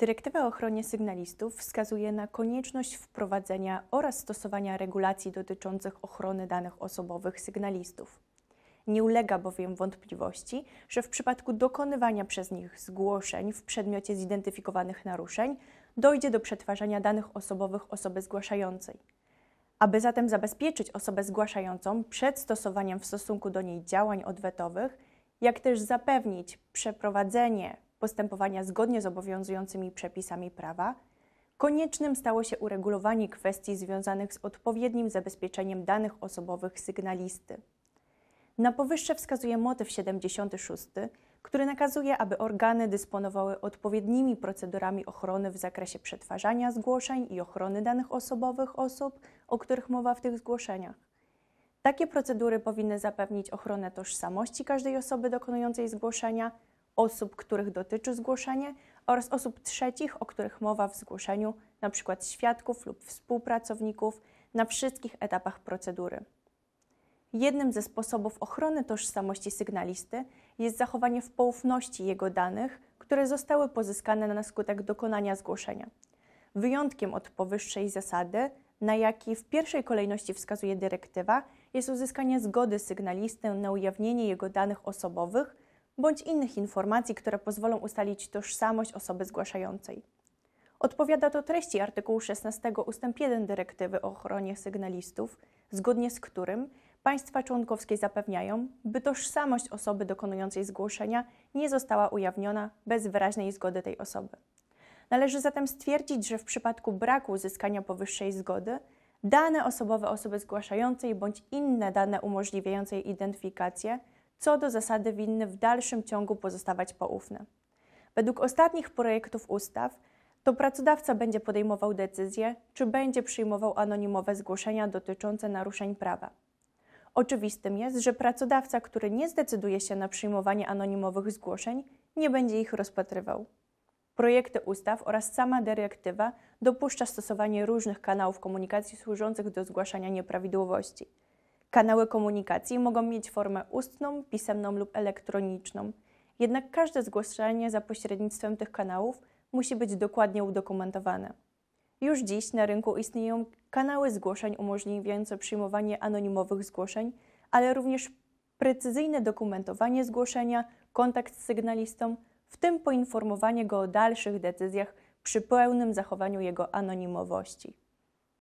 Dyrektywa o ochronie sygnalistów wskazuje na konieczność wprowadzenia oraz stosowania regulacji dotyczących ochrony danych osobowych sygnalistów. Nie ulega bowiem wątpliwości, że w przypadku dokonywania przez nich zgłoszeń w przedmiocie zidentyfikowanych naruszeń dojdzie do przetwarzania danych osobowych osoby zgłaszającej. Aby zatem zabezpieczyć osobę zgłaszającą przed stosowaniem w stosunku do niej działań odwetowych, jak też zapewnić przeprowadzenie postępowania zgodnie z obowiązującymi przepisami prawa, koniecznym stało się uregulowanie kwestii związanych z odpowiednim zabezpieczeniem danych osobowych sygnalisty. Na powyższe wskazuje motyw 76, który nakazuje, aby organy dysponowały odpowiednimi procedurami ochrony w zakresie przetwarzania zgłoszeń i ochrony danych osobowych osób, o których mowa w tych zgłoszeniach. Takie procedury powinny zapewnić ochronę tożsamości każdej osoby dokonującej zgłoszenia, osób, których dotyczy zgłoszenie oraz osób trzecich, o których mowa w zgłoszeniu, np. świadków lub współpracowników na wszystkich etapach procedury. Jednym ze sposobów ochrony tożsamości sygnalisty jest zachowanie w poufności jego danych, które zostały pozyskane na skutek dokonania zgłoszenia. Wyjątkiem od powyższej zasady, na jaki w pierwszej kolejności wskazuje dyrektywa, jest uzyskanie zgody sygnalisty na ujawnienie jego danych osobowych bądź innych informacji, które pozwolą ustalić tożsamość osoby zgłaszającej. Odpowiada to treści artykułu 16 ust. 1 dyrektywy o ochronie sygnalistów, zgodnie z którym państwa członkowskie zapewniają, by tożsamość osoby dokonującej zgłoszenia nie została ujawniona bez wyraźnej zgody tej osoby. Należy zatem stwierdzić, że w przypadku braku uzyskania powyższej zgody, dane osobowe osoby zgłaszającej bądź inne dane umożliwiające jej identyfikację co do zasady winny w dalszym ciągu pozostawać poufne. Według ostatnich projektów ustaw to pracodawca będzie podejmował decyzję, czy będzie przyjmował anonimowe zgłoszenia dotyczące naruszeń prawa. Oczywistym jest, że pracodawca, który nie zdecyduje się na przyjmowanie anonimowych zgłoszeń, nie będzie ich rozpatrywał. Projekty ustaw oraz sama dyrektywa dopuszcza stosowanie różnych kanałów komunikacji służących do zgłaszania nieprawidłowości. Kanały komunikacji mogą mieć formę ustną, pisemną lub elektroniczną. Jednak każde zgłoszenie za pośrednictwem tych kanałów musi być dokładnie udokumentowane. Już dziś na rynku istnieją kanały zgłoszeń umożliwiające przyjmowanie anonimowych zgłoszeń, ale również precyzyjne dokumentowanie zgłoszenia, kontakt z sygnalistą, w tym poinformowanie go o dalszych decyzjach przy pełnym zachowaniu jego anonimowości.